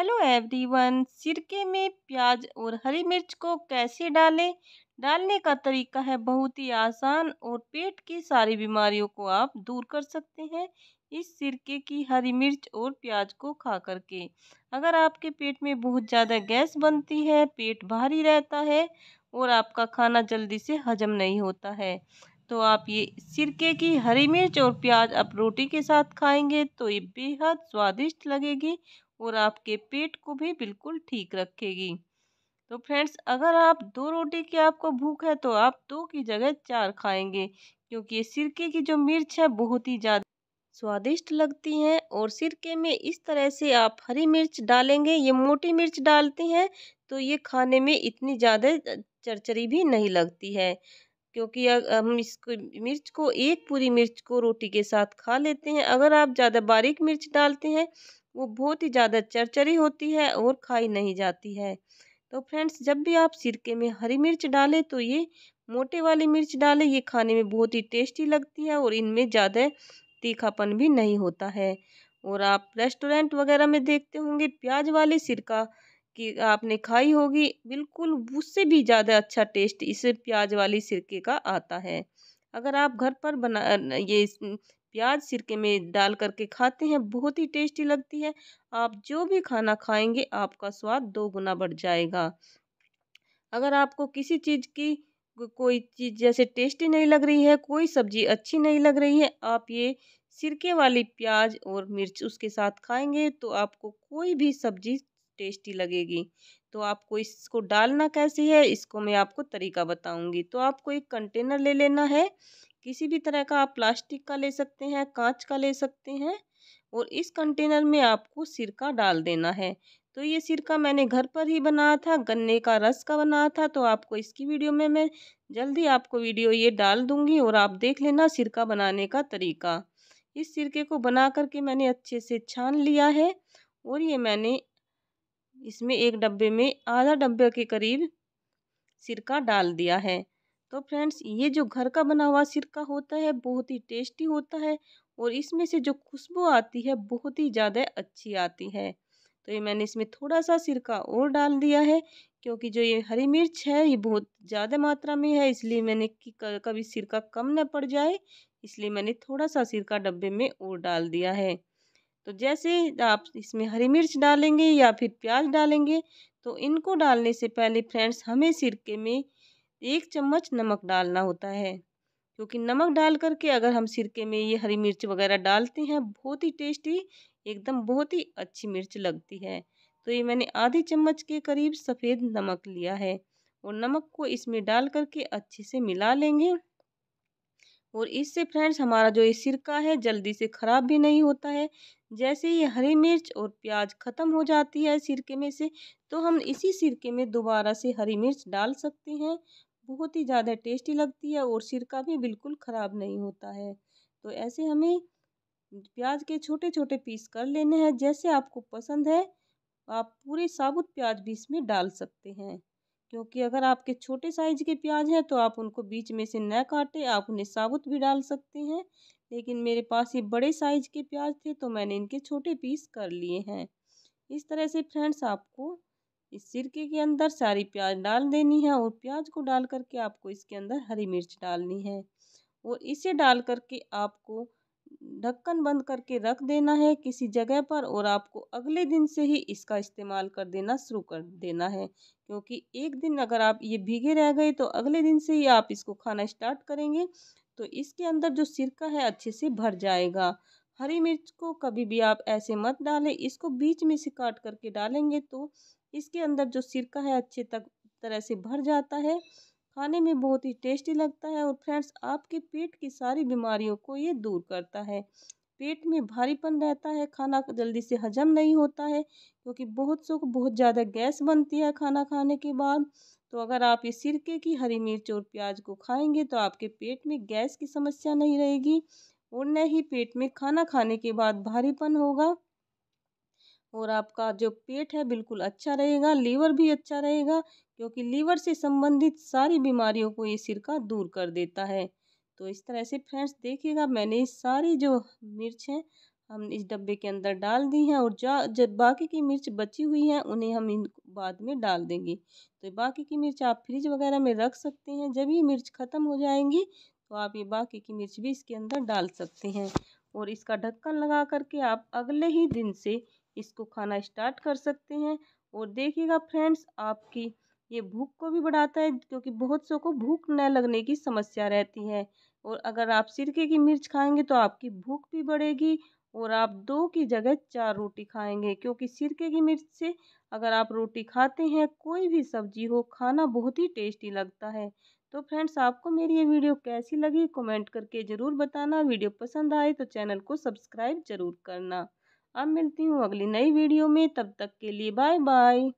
hello everyone सिरके में प्याज और हरी मिर्च को कैसे डालें डालने का तरीका है बहुत ही आसान और पेट की सारी बीमारियों को आप दूर कर सकते हैं इस सिरके की हरी मिर्च और प्याज को खा करके अगर आपके पेट में बहुत ज़्यादा गैस बनती है पेट भारी रहता है और आपका खाना जल्दी से हजम नहीं होता है तो आप ये सिरके की हरी मिर्च और प्याज आप रोटी के साथ खाएंगे तो ये बेहद स्वादिष्ट लगेगी और आपके पेट को भी बिल्कुल ठीक रखेगी तो फ्रेंड्स अगर आप दो रोटी की आपको भूख है तो आप दो की जगह चार खाएंगे क्योंकि ये सिरके की जो मिर्च है बहुत ही ज़्यादा स्वादिष्ट लगती हैं और सिरके में इस तरह से आप हरी मिर्च डालेंगे ये मोटी मिर्च डालती हैं तो ये खाने में इतनी ज़्यादा चरचरी भी नहीं लगती है क्योंकि हम इसको मिर्च को एक पूरी मिर्च को रोटी के साथ खा लेते हैं अगर आप ज़्यादा बारीक मिर्च डालते हैं वो बहुत ही ज़्यादा चरचरी होती है और खाई नहीं जाती है तो फ्रेंड्स जब भी आप सिरके में हरी मिर्च डालें तो ये मोटे वाली मिर्च डालें ये खाने में बहुत ही टेस्टी लगती है और इनमें ज़्यादा तीखापन भी नहीं होता है और आप रेस्टोरेंट वगैरह में देखते होंगे प्याज वाले सिरका कि आपने खाई होगी बिल्कुल उससे भी ज़्यादा अच्छा टेस्ट इस प्याज वाली सिरके का आता है अगर आप घर पर बना ये प्याज सिरके में डाल करके खाते हैं बहुत ही टेस्टी लगती है आप जो भी खाना खाएंगे आपका स्वाद दो गुना बढ़ जाएगा अगर आपको किसी चीज़ की कोई चीज़ जैसे टेस्टी नहीं लग रही है कोई सब्ज़ी अच्छी नहीं लग रही है आप ये सिरके वाली प्याज और मिर्च उसके साथ खाएंगे तो आपको कोई भी सब्ज़ी टेस्टी लगेगी तो आपको इसको डालना कैसे है इसको मैं आपको तरीका बताऊंगी तो आपको एक कंटेनर ले लेना है किसी भी तरह का आप प्लास्टिक का ले सकते हैं कांच का ले सकते हैं और इस कंटेनर में आपको सिरका डाल देना है तो ये सिरका मैंने घर पर ही बनाया था गन्ने का रस का बनाया था तो आपको इसकी वीडियो में मैं जल्दी आपको वीडियो ये डाल दूंगी और आप देख लेना सिरका बनाने का तरीका इस सिरके को बना करके मैंने अच्छे से छान लिया है और ये मैंने इसमें एक डब्बे में आधा डब्बे के करीब सिरका डाल दिया है तो फ्रेंड्स ये जो घर का बना हुआ सिरका होता है बहुत ही टेस्टी होता है और इसमें से जो खुशबू आती है बहुत ही ज़्यादा अच्छी आती है तो ये मैंने इसमें थोड़ा सा सिरका और डाल दिया है क्योंकि जो ये हरी मिर्च है ये बहुत ज़्यादा मात्रा में है इसलिए मैंने कि कभी सिरका कम ना पड़ जाए इसलिए मैंने थोड़ा सा सिरका डब्बे में और डाल दिया है तो जैसे आप इसमें हरी मिर्च डालेंगे या फिर प्याज डालेंगे तो इनको डालने से पहले फ्रेंड्स हमें सिरके में एक चम्मच नमक डालना होता है क्योंकि नमक डाल करके अगर हम सिरके में ये हरी मिर्च वगैरह डालते हैं बहुत ही टेस्टी एकदम बहुत ही अच्छी मिर्च लगती है तो ये मैंने आधे चम्मच के करीब सफ़ेद नमक लिया है और नमक को इसमें डाल करके अच्छे से मिला लेंगे और इससे फ्रेंड्स हमारा जो ये सिरका है जल्दी से ख़राब भी नहीं होता है जैसे ये हरी मिर्च और प्याज ख़त्म हो जाती है सिरके में से तो हम इसी सिरके में दोबारा से हरी मिर्च डाल सकते हैं बहुत ही ज़्यादा टेस्टी लगती है और सिरका भी बिल्कुल ख़राब नहीं होता है तो ऐसे हमें प्याज के छोटे छोटे पीस कर लेने हैं जैसे आपको पसंद है आप पूरे साबुत प्याज भी इसमें डाल सकते हैं क्योंकि अगर आपके छोटे साइज के प्याज हैं तो आप उनको बीच में से न काटें आप उन्हें साबुत भी डाल सकते हैं लेकिन मेरे पास ये बड़े साइज के प्याज थे तो मैंने इनके छोटे पीस कर लिए हैं इस तरह से फ्रेंड्स आपको इस सिरके के अंदर सारी प्याज डाल देनी है और प्याज को डाल करके आपको इसके अंदर हरी मिर्च डालनी है और इसे डाल करके आपको ढक्कन बंद करके रख देना है किसी जगह पर और आपको अगले दिन से ही इसका इस्तेमाल कर देना शुरू कर देना है क्योंकि एक दिन अगर आप ये भीगे रह गए तो अगले दिन से ही आप इसको खाना स्टार्ट करेंगे तो इसके अंदर जो सिरका है अच्छे से भर जाएगा हरी मिर्च को कभी भी आप ऐसे मत डालें इसको बीच में से काट करके डालेंगे तो इसके अंदर जो सिरका है अच्छे तक तरह से भर जाता है खाने में बहुत ही टेस्टी लगता है और फ्रेंड्स आपके पेट की सारी बीमारियों को ये दूर करता है पेट में भारीपन रहता है खाना जल्दी से हजम नहीं होता है क्योंकि बहुत सुख बहुत ज़्यादा गैस बनती है खाना खाने के बाद तो अगर आप इस सिरके की हरी मिर्च और प्याज को खाएंगे तो आपके पेट में गैस की समस्या नहीं रहेगी और न ही पेट में खाना खाने के बाद भारीपन होगा और आपका जो पेट है बिल्कुल अच्छा रहेगा लीवर भी अच्छा रहेगा क्योंकि लीवर से संबंधित सारी बीमारियों को ये सिरका दूर कर देता है तो इस तरह से फ्रेंड्स देखिएगा मैंने सारी जो मिर्च हैं हम इस डब्बे के अंदर डाल दी हैं और जा जब बाकी की मिर्च बची हुई हैं उन्हें हम इन बाद में डाल देंगे तो बाकी की मिर्च आप फ्रिज वगैरह में रख सकते हैं जब ये मिर्च ख़त्म हो जाएंगी तो आप ये बाकी की मिर्च भी इसके अंदर डाल सकते हैं और इसका ढक्कन लगा करके आप अगले ही दिन से इसको खाना स्टार्ट कर सकते हैं और देखिएगा फ्रेंड्स आपकी ये भूख को भी बढ़ाता है क्योंकि बहुत सौ को भूख न लगने की समस्या रहती है और अगर आप सिरके की मिर्च खाएंगे तो आपकी भूख भी बढ़ेगी और आप दो की जगह चार रोटी खाएंगे क्योंकि सिरके की मिर्च से अगर आप रोटी खाते हैं कोई भी सब्जी हो खाना बहुत ही टेस्टी लगता है तो फ्रेंड्स आपको मेरी ये वीडियो कैसी लगी कमेंट करके ज़रूर बताना वीडियो पसंद आए तो चैनल को सब्सक्राइब ज़रूर करना अब मिलती हूँ अगली नई वीडियो में तब तक के लिए बाय बाय